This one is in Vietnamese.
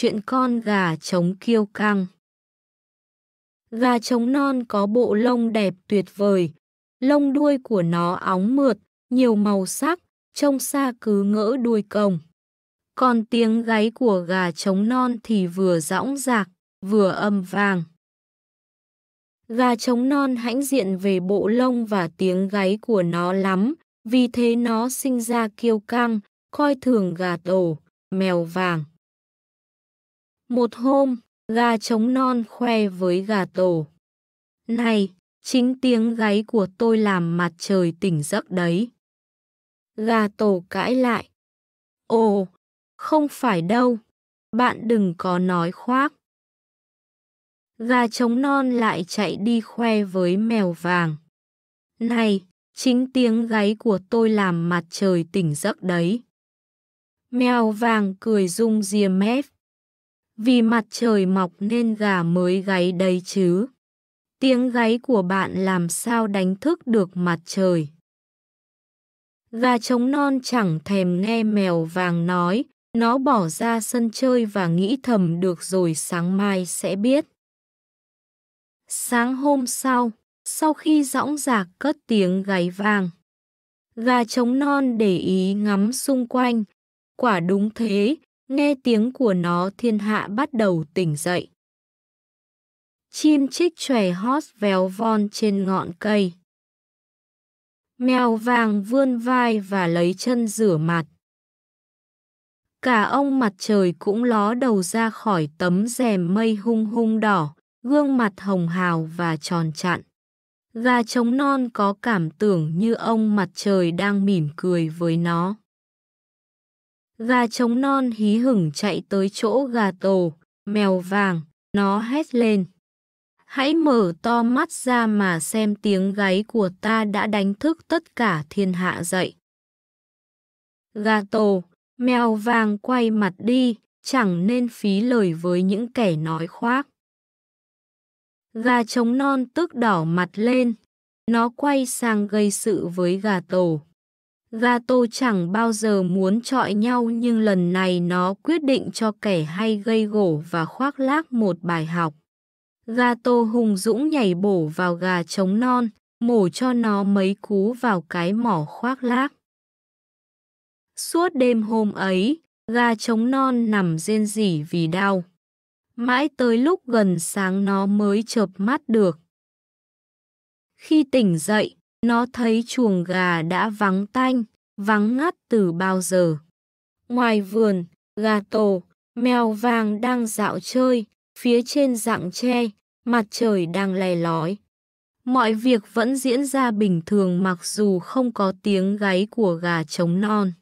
Chuyện con gà trống kiêu căng Gà trống non có bộ lông đẹp tuyệt vời, lông đuôi của nó óng mượt, nhiều màu sắc, trông xa cứ ngỡ đuôi cồng. Còn tiếng gáy của gà trống non thì vừa rõng rạc, vừa âm vàng. Gà trống non hãnh diện về bộ lông và tiếng gáy của nó lắm, vì thế nó sinh ra kiêu căng, coi thường gà tổ, mèo vàng. Một hôm, gà trống non khoe với gà tổ. Này, chính tiếng gáy của tôi làm mặt trời tỉnh giấc đấy. Gà tổ cãi lại. Ồ, không phải đâu, bạn đừng có nói khoác. Gà trống non lại chạy đi khoe với mèo vàng. Này, chính tiếng gáy của tôi làm mặt trời tỉnh giấc đấy. Mèo vàng cười rung ria mép. Vì mặt trời mọc nên gà mới gáy đấy chứ. Tiếng gáy của bạn làm sao đánh thức được mặt trời. Gà trống non chẳng thèm nghe mèo vàng nói, nó bỏ ra sân chơi và nghĩ thầm được rồi sáng mai sẽ biết. Sáng hôm sau, sau khi dõng dạc cất tiếng gáy vàng, gà trống non để ý ngắm xung quanh. Quả đúng thế, nghe tiếng của nó thiên hạ bắt đầu tỉnh dậy. Chim chích chòe hót véo von trên ngọn cây. Mèo vàng vươn vai và lấy chân rửa mặt. Cả ông mặt trời cũng ló đầu ra khỏi tấm rèm mây hung hung đỏ, gương mặt hồng hào và tròn chặn. Gà trống non có cảm tưởng như ông mặt trời đang mỉm cười với nó. Gà trống non hí hửng chạy tới chỗ gà tổ, mèo vàng, nó hét lên. Hãy mở to mắt ra mà xem tiếng gáy của ta đã đánh thức tất cả thiên hạ dậy. Gà tổ, mèo vàng quay mặt đi, chẳng nên phí lời với những kẻ nói khoác. Gà trống non tức đỏ mặt lên, nó quay sang gây sự với gà tổ. Gato chẳng bao giờ muốn trọi nhau nhưng lần này nó quyết định cho kẻ hay gây gổ và khoác lác một bài học. Gato hùng dũng nhảy bổ vào gà trống non, mổ cho nó mấy cú vào cái mỏ khoác lác. Suốt đêm hôm ấy, gà trống non nằm rên rỉ vì đau. Mãi tới lúc gần sáng nó mới chợp mắt được. Khi tỉnh dậy, nó thấy chuồng gà đã vắng tanh, vắng ngắt từ bao giờ. Ngoài vườn, gà tổ, mèo vàng đang dạo chơi, phía trên dạng tre, mặt trời đang lè lói. Mọi việc vẫn diễn ra bình thường mặc dù không có tiếng gáy của gà trống non.